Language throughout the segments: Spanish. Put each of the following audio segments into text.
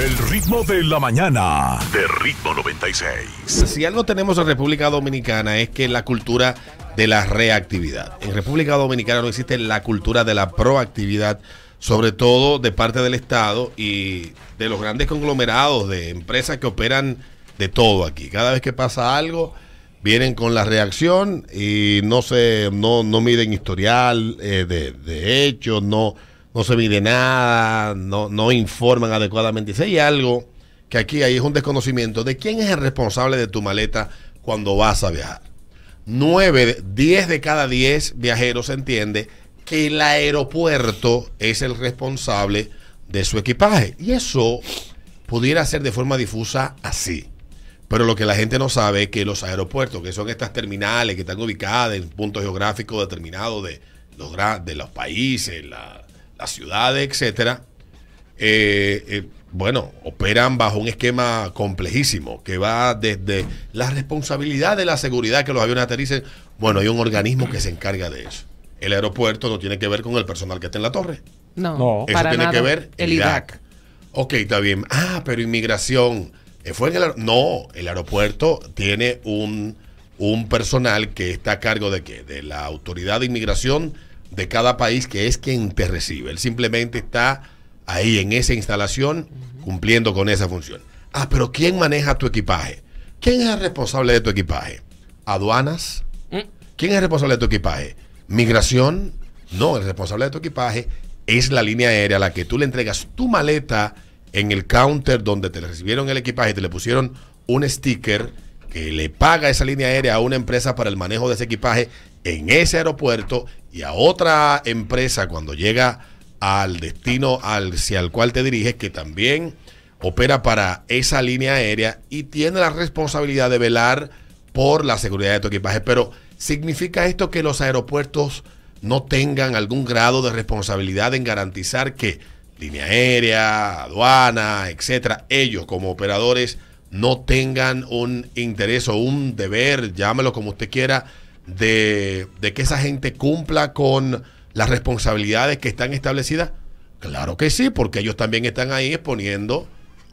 El ritmo de la mañana de Ritmo 96. Si algo tenemos en República Dominicana es que la cultura de la reactividad. En República Dominicana no existe la cultura de la proactividad, sobre todo de parte del Estado y de los grandes conglomerados de empresas que operan de todo aquí. Cada vez que pasa algo, vienen con la reacción y no se, no, no miden historial eh, de, de hechos, no no se mide nada, no, informan adecuadamente. Si hay algo que aquí hay es un desconocimiento de quién es el responsable de tu maleta cuando vas a viajar. 9, 10 de cada diez viajeros entiende que el aeropuerto es el responsable de su equipaje. Y eso pudiera ser de forma difusa así. Pero lo que la gente no sabe es que los aeropuertos, que son estas terminales que están ubicadas en puntos geográficos determinados de los, de los países, la, las ciudades, etcétera, eh, eh, bueno, operan bajo un esquema complejísimo que va desde la responsabilidad de la seguridad que los aviones aterricen. Bueno, hay un organismo que se encarga de eso. El aeropuerto no tiene que ver con el personal que está en la torre. No, no eso tiene que ver el Irak. Ok, está bien. Ah, pero inmigración. Eh, ¿Fue no, el aeropuerto tiene un, un personal que está a cargo de qué? De la autoridad de inmigración de cada país que es quien te recibe. Él simplemente está ahí en esa instalación cumpliendo con esa función. Ah, pero ¿quién maneja tu equipaje? ¿Quién es el responsable de tu equipaje? ¿Aduanas? Mm. ¿Quién es el responsable de tu equipaje? ¿Migración? No, el responsable de tu equipaje es la línea aérea a la que tú le entregas tu maleta en el counter donde te recibieron el equipaje y te le pusieron un sticker que le paga esa línea aérea a una empresa para el manejo de ese equipaje en ese aeropuerto y a otra empresa cuando llega al destino hacia al cual te diriges, que también opera para esa línea aérea y tiene la responsabilidad de velar por la seguridad de tu equipaje. Pero, ¿significa esto que los aeropuertos no tengan algún grado de responsabilidad en garantizar que línea aérea, aduana, etcétera, ellos como operadores no tengan un interés o un deber, llámelo como usted quiera, de, que esa gente cumpla con las responsabilidades que están establecidas? Claro que sí, porque ellos también están ahí exponiendo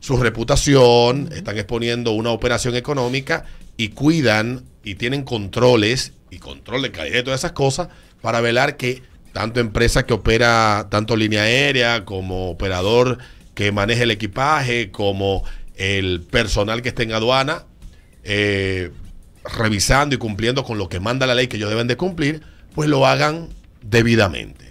su reputación, están exponiendo una operación económica y cuidan y tienen controles y control de calidad y todas esas cosas para velar que tanto empresa que opera tanto línea aérea como operador que maneja el equipaje como el personal que esté en aduana eh, revisando y cumpliendo con lo que manda la ley que ellos deben de cumplir, pues lo hagan debidamente.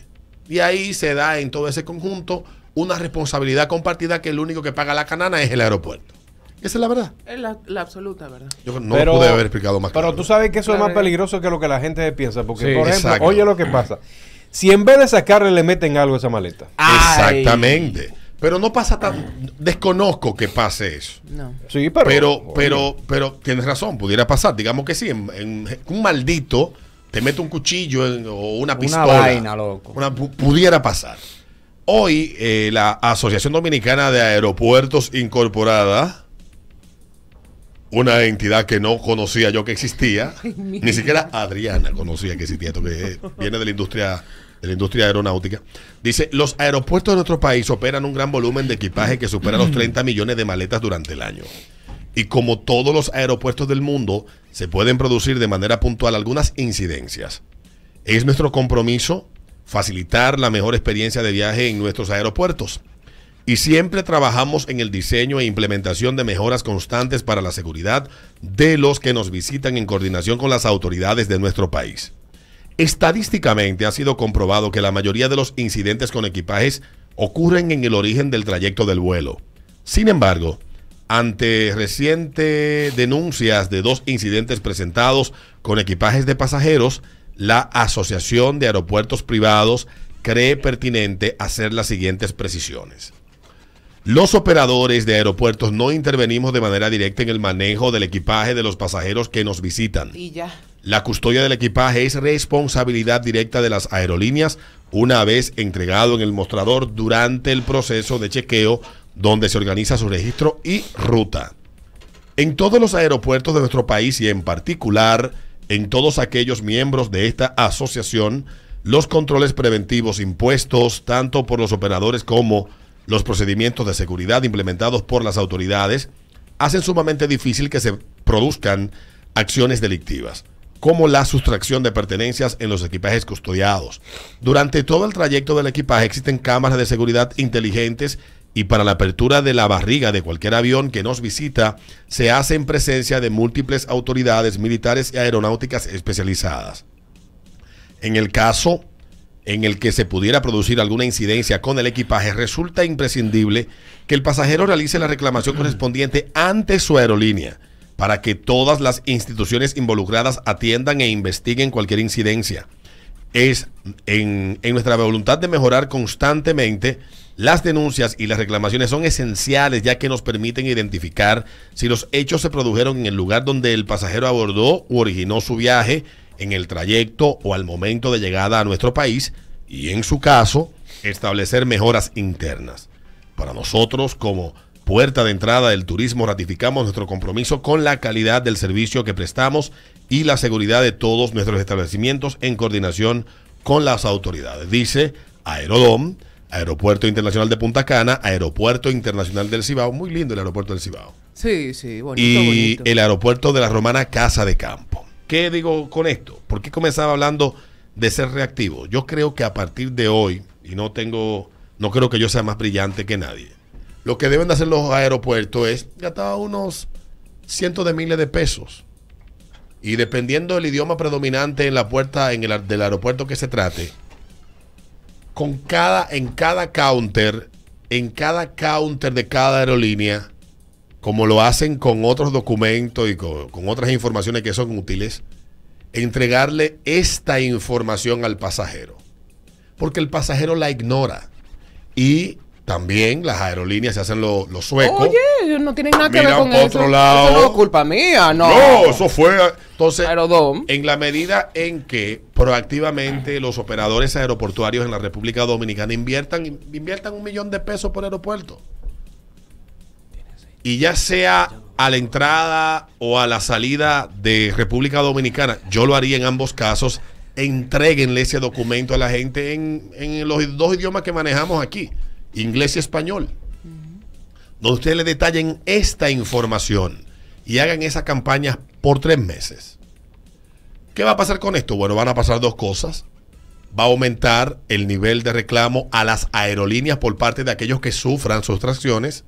Y ahí se da en todo ese conjunto una responsabilidad compartida que el único que paga la canana es el aeropuerto. Esa es la verdad. Es la, absoluta verdad. Yo no pude haber explicado más. Pero tú sabes que eso es más peligroso que lo que la gente piensa. Porque, por ejemplo, oye lo que pasa. Si en vez de sacarle le meten algo a esa maleta. Exactamente. Pero no pasa tan. Desconozco que pase eso. No. Sí, pero. Pero, pero, tienes razón, pudiera pasar. Digamos que sí, un maldito te mete un cuchillo o una pistola. Una vaina, loco. pudiera pasar. Hoy, eh, la Asociación Dominicana de Aeropuertos Incorporada, una entidad que no conocía yo que existía, ni siquiera Adriana conocía que existía, esto que viene de la industria de la industria aeronáutica, dice, los aeropuertos de nuestro país operan un gran volumen de equipaje que supera los 30 mm. millones de maletas durante el año. Y como todos los aeropuertos del mundo, se pueden producir de manera puntual algunas incidencias. Es nuestro compromiso facilitar la mejor experiencia de viaje en nuestros aeropuertos. Y siempre trabajamos en el diseño e implementación de mejoras constantes para la seguridad de los que nos visitan en coordinación con las autoridades de nuestro país. Estadísticamente ha sido comprobado que la mayoría de los incidentes con equipajes ocurren en el origen del trayecto del vuelo. Sin embargo, ante recientes denuncias de dos incidentes presentados con equipajes de pasajeros, la Asociación de Aeropuertos Privados cree pertinente hacer las siguientes precisiones. Los operadores de aeropuertos no intervenimos de manera directa en el manejo del equipaje de los pasajeros que nos visitan. Y ya. La custodia del equipaje es responsabilidad directa de las aerolíneas una vez entregado en el mostrador durante el proceso de chequeo donde se organiza su registro y ruta. En todos los aeropuertos de nuestro país y en particular en todos aquellos miembros de esta asociación, los controles preventivos impuestos tanto por los operadores como los procedimientos de seguridad implementados por las autoridades hacen sumamente difícil que se produzcan acciones delictivas como la sustracción de pertenencias en los equipajes custodiados. Durante todo el trayecto del equipaje existen cámaras de seguridad inteligentes y para la apertura de la barriga de cualquier avión que nos visita se hace en presencia de múltiples autoridades militares y aeronáuticas especializadas. En el caso en el que se pudiera producir alguna incidencia con el equipaje, resulta imprescindible que el pasajero realice la reclamación correspondiente ante su aerolínea para que todas las instituciones involucradas atiendan e investiguen cualquier incidencia. Es en, nuestra voluntad de mejorar constantemente las denuncias y las reclamaciones son esenciales ya que nos permiten identificar si los hechos se produjeron en el lugar donde el pasajero abordó u originó su viaje, en el trayecto o al momento de llegada a nuestro país y en su caso establecer mejoras internas. Para nosotros como puerta de entrada del turismo, ratificamos nuestro compromiso con la calidad del servicio que prestamos y la seguridad de todos nuestros establecimientos en coordinación con las autoridades. Dice Aerodom, Aeropuerto Internacional de Punta Cana, Aeropuerto Internacional del Cibao, muy lindo el aeropuerto del Cibao. Sí, sí, bonito. Y el aeropuerto de la Romana Casa de Campo. ¿Qué digo con esto? ¿Por qué comenzaba hablando de ser reactivo? Yo creo que a partir de hoy, y no tengo, no creo que yo sea más brillante que nadie, lo que deben de hacer los aeropuertos es gastar unos cientos de miles de pesos. Y dependiendo del idioma predominante en la puerta en el, del aeropuerto que se trate, con cada, en cada counter, en cada counter de cada aerolínea, como lo hacen con otros documentos y con, con otras informaciones que son útiles, entregarle esta información al pasajero. Porque el pasajero la ignora. Y también las aerolíneas se hacen los suecos. Oye, no tienen nada que ver con eso. lado. Eso no es culpa mía, no. No, eso fue. Entonces, en la medida en que proactivamente los operadores aeroportuarios en la República Dominicana inviertan, inviertan un millón de pesos por aeropuerto. Y ya sea a la entrada o a la salida de República Dominicana, yo lo haría en ambos casos. Entréguenle ese documento a la gente en, en los dos idiomas que manejamos aquí inglés y español, donde ustedes le detallen esta información y hagan esa campaña por tres meses. ¿Qué va a pasar con esto? Bueno, van a pasar dos cosas. Va a aumentar el nivel de reclamo a las aerolíneas por parte de aquellos que sufran sustracciones.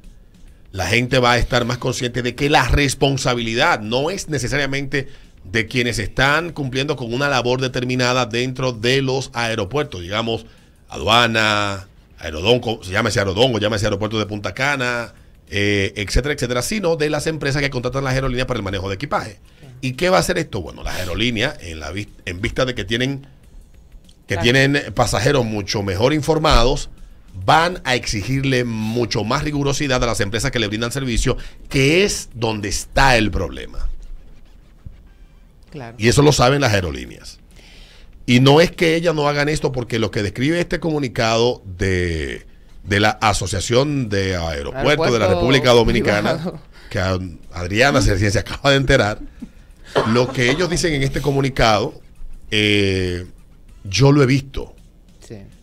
La gente va a estar más consciente de que la responsabilidad no es necesariamente de quienes están cumpliendo con una labor determinada dentro de los aeropuertos, digamos, aduana, aerodongo, se Aerodongo, llámese Aeropuerto de Punta Cana, eh, etcétera, etcétera, sino de las empresas que contratan las aerolíneas para el manejo de equipaje. ¿Y qué va a hacer esto? Bueno, las aerolíneas, en, vista de que tienen, que tienen pasajeros mucho mejor informados, van a exigirle mucho más rigurosidad a las empresas que le brindan servicio, que es donde está el problema. Y eso lo saben las aerolíneas. Y no es que ellas no hagan esto, porque lo que describe este comunicado de, la Asociación de Aeropuertos de la República Dominicana, que Adriana se, acaba de enterar, lo que ellos dicen en este comunicado, eh, yo lo he visto.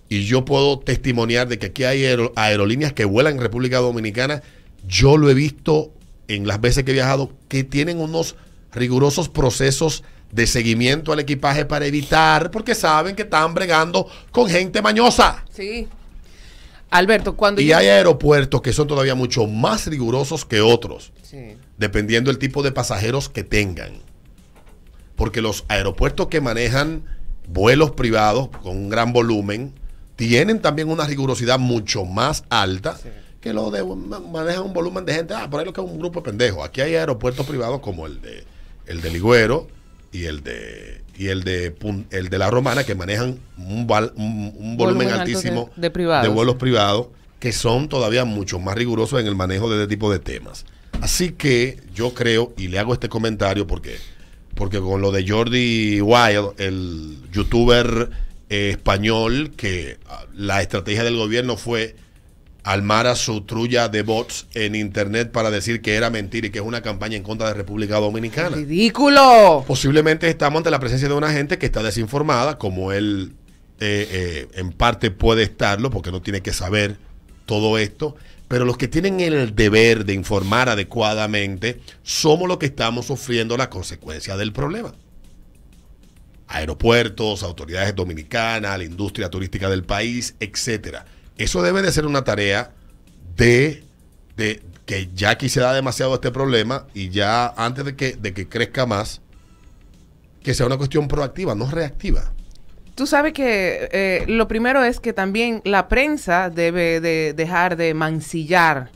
Y yo puedo testimoniar de que aquí hay aerolíneas que vuelan en República Dominicana. Yo lo he visto en las veces que he viajado, que tienen unos rigurosos procesos de seguimiento al equipaje para evitar, porque saben que están bregando con gente mañosa. Sí. Alberto, cuando... Y hay aeropuertos que son todavía mucho más rigurosos que otros, dependiendo del tipo de pasajeros que tengan. Porque los aeropuertos que manejan vuelos privados con un gran volumen tienen también una rigurosidad mucho más alta. que los de, manejan un volumen de gente. Ah, por ahí lo que es un grupo de pendejos. Aquí hay aeropuertos privados como el de el de Ligüero, y el de el de el de la romana que manejan un, un, volumen, altísimo de, vuelos privados que son todavía mucho más rigurosos en el manejo de este tipo de temas. Así que yo creo y le hago este comentario porque porque con lo de Jordi Wild, el youtuber eh, español que ah, la estrategia del gobierno fue Almara su trulla de bots en internet para decir que era mentira y que es una campaña en contra de República Dominicana. ¡Ridículo! Posiblemente estamos ante la presencia de una gente que está desinformada, como él eh, eh, en parte puede estarlo, porque no tiene que saber todo esto. Pero los que tienen el deber de informar adecuadamente somos los que estamos sufriendo la consecuencia del problema. Aeropuertos, autoridades dominicanas, la industria turística del país, etcétera eso debe de ser una tarea de, que ya aquí se da demasiado este problema y ya antes de que, de que crezca más, que sea una cuestión proactiva, no reactiva. Tú sabes que eh, lo primero es que también la prensa debe de dejar de mancillar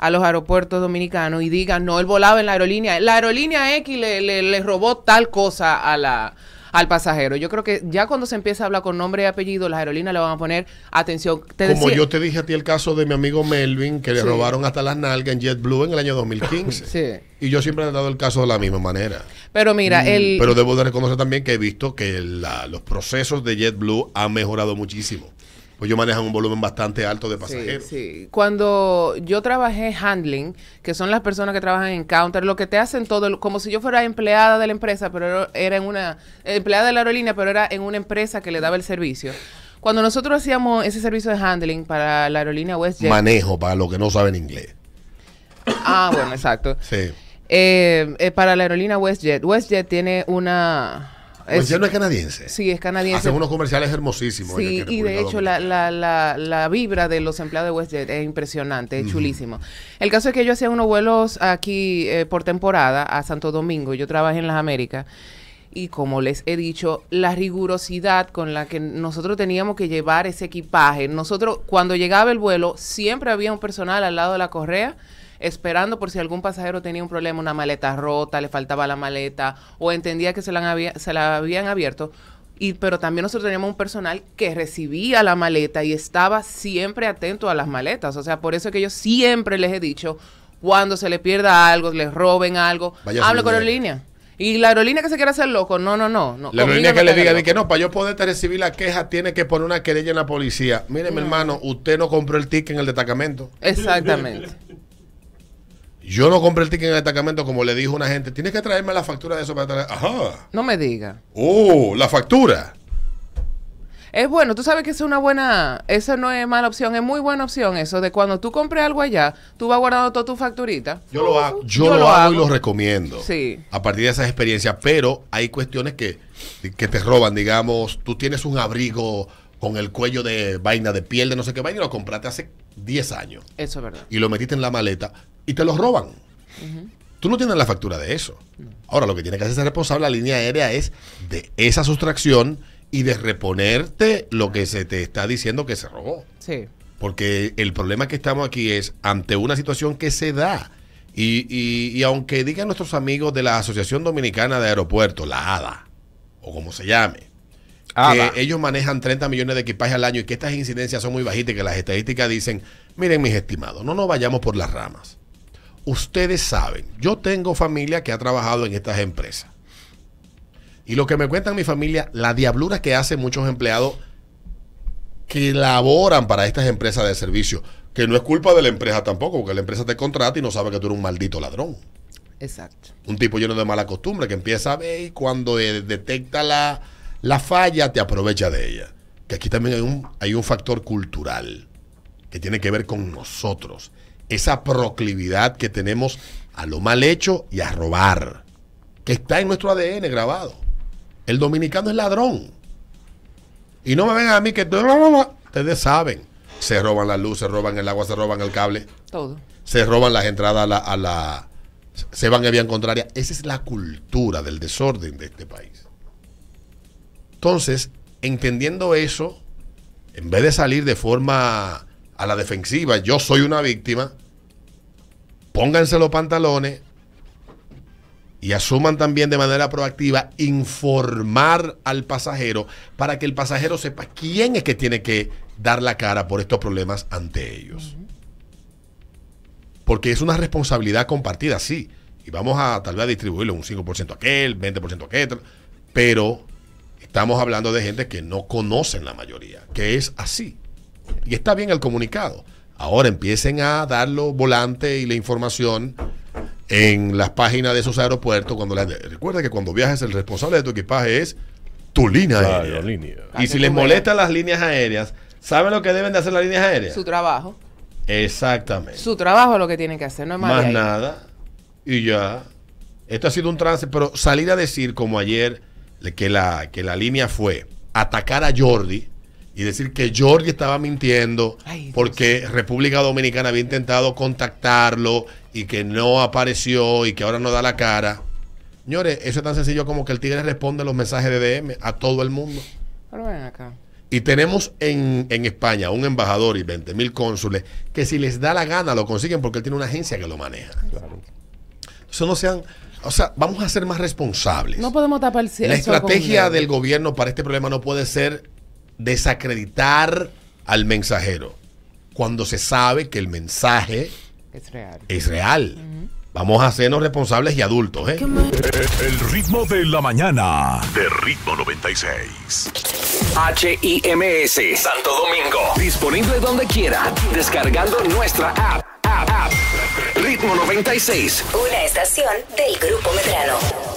a los aeropuertos dominicanos y digan, no, él volaba en la aerolínea, la aerolínea X le robó tal cosa a la, al pasajero. Yo creo que ya cuando se empieza a hablar con nombre y apellido, las aerolíneas le van a poner atención. Como yo te dije a ti el caso de mi amigo Melvin, que le robaron hasta las nalgas en JetBlue en el año 2015. sí. Y yo siempre he dado el caso de la misma manera. Pero mira, mm. el... Pero debo de reconocer también que he visto que los procesos de JetBlue han mejorado muchísimo. Yo pues ellos manejan un volumen bastante alto de pasajeros. Sí, Cuando yo trabajé handling, que son las personas que trabajan en counter, lo que te hacen todo, como si yo fuera empleada de la empresa, pero era en una, empleada de la aerolínea, pero era en una empresa que le daba el servicio. Cuando nosotros hacíamos ese servicio de handling para la aerolínea WestJet. Manejo, para los que no saben inglés. Ah, bueno, exacto. Sí. Eh, eh, para la aerolínea WestJet. WestJet tiene una pues es, no es canadiense. Sí, es canadiense. Hacen unos comerciales hermosísimos. Sí, y de hecho la, la, la, vibra de los empleados de WestJet es impresionante, es chulísimo. El caso es que yo hacía unos vuelos aquí eh, por temporada a Santo Domingo. Yo trabajé en las Américas y como les he dicho, la rigurosidad con la que nosotros teníamos que llevar ese equipaje. Nosotros, cuando llegaba el vuelo, siempre había un personal al lado de la correa esperando por si algún pasajero tenía un problema, una maleta rota, le faltaba la maleta o entendía que se la, se la habían abierto. Y, pero también nosotros teníamos un personal que recibía la maleta y estaba siempre atento a las maletas. O sea, por eso es que yo siempre les he dicho, cuando se le pierda algo, les roben algo, hablo con aerolínea. Y la aerolínea que se quiera hacer loco, no, no, no. la aerolínea que le diga que no, para yo poder recibir la queja, tiene que poner una querella en la policía. Mire, mi hermano, usted no compró el ticket en el destacamento. Exactamente. Yo no compré el ticket en el destacamento como le dijo una gente. Tienes que traerme la factura de eso para traer. Ajá. No me diga. Oh, la factura. Es bueno, tú sabes que es una buena, esa no es mala opción, es muy buena opción eso de cuando tú compres algo allá, tú vas guardando toda tu facturita. Yo lo hago, yo, lo, hago, y lo recomiendo. Sí. A partir de esas experiencias, pero hay cuestiones que, que te roban, digamos, tú tienes un abrigo con el cuello de vaina de piel de no sé qué vaina y lo compraste hace 10 años. Eso es verdad. Y lo metiste en la maleta, y te los roban. Tú no tienes la factura de eso. Ahora, lo que tiene que hacerse responsable la línea aérea es de esa sustracción y de reponerte lo que se te está diciendo que se robó. Sí. Porque el problema que estamos aquí es ante una situación que se da. Y, y, y aunque digan nuestros amigos de la Asociación Dominicana de Aeropuertos, la ADA, o como se llame, que ellos manejan 30 millones de equipajes al año y que estas incidencias son muy bajitas y que las estadísticas dicen, miren mis estimados, no nos vayamos por las ramas ustedes saben, yo tengo familia que ha trabajado en estas empresas. Y lo que me cuentan mi familia, la diablura que hacen muchos empleados que laboran para estas empresas de servicio, que no es culpa de la empresa tampoco, porque la empresa te contrata y no sabe que tú eres un maldito ladrón. Exacto. Un tipo lleno de mala costumbre que empieza a ver y cuando detecta la, la falla te aprovecha de ella. Que aquí también hay un, hay un factor cultural que tiene que ver con nosotros esa proclividad que tenemos a lo mal hecho y a robar, que está en nuestro ADN grabado. El dominicano es ladrón. Y no me vengan a mí que ustedes saben. Se roban la luz, se roban el agua, se roban el cable. Todo. Se roban las entradas a la, a la se van a vía contraria. Esa es la cultura del desorden de este país. Entonces, entendiendo eso, en vez de salir de forma a la defensiva, yo soy una víctima, pónganse los pantalones y asuman también de manera proactiva informar al pasajero para que el pasajero sepa quién es que tiene que dar la cara por estos problemas ante ellos. Porque es una responsabilidad compartida, sí. Y vamos a tal vez a distribuirlo un 5% aquel, 20% aquel, pero estamos hablando de gente que no conocen la mayoría, que es así y está bien el comunicado. Ahora empiecen a dar los volantes y la información en las páginas de esos aeropuertos. Cuando recuerda que cuando viajas el responsable de tu equipaje es tu línea aérea. Y si les molesta las líneas aéreas, ¿saben lo que deben de hacer las líneas aéreas? Su trabajo. Exactamente. Su trabajo es lo que tienen que hacer, no es más. Más nada. Y ya. Esto ha sido un trance, pero salir a decir como ayer que la, que la línea fue atacar a Jordi y decir que Jordi estaba mintiendo porque República Dominicana había intentado contactarlo y que no apareció y que ahora no da la cara. Señores, eso es tan sencillo como que el tigre responde los mensajes de DM a todo el mundo. Pero ven acá. Y tenemos en, España un embajador y 20 mil cónsules que si les da la gana lo consiguen porque él tiene una agencia que lo maneja. Eso no sean... O sea, vamos a ser más responsables. No podemos tapar el cielo. La estrategia del gobierno para este problema no puede ser desacreditar al mensajero cuando se sabe que el mensaje es real. Vamos a hacernos responsables y adultos. ¿eh? El ritmo de la mañana. De ritmo 96. HIMS Santo Domingo. Disponible donde quiera. Descargando nuestra app. Ritmo 96. Una estación del Grupo Medrano.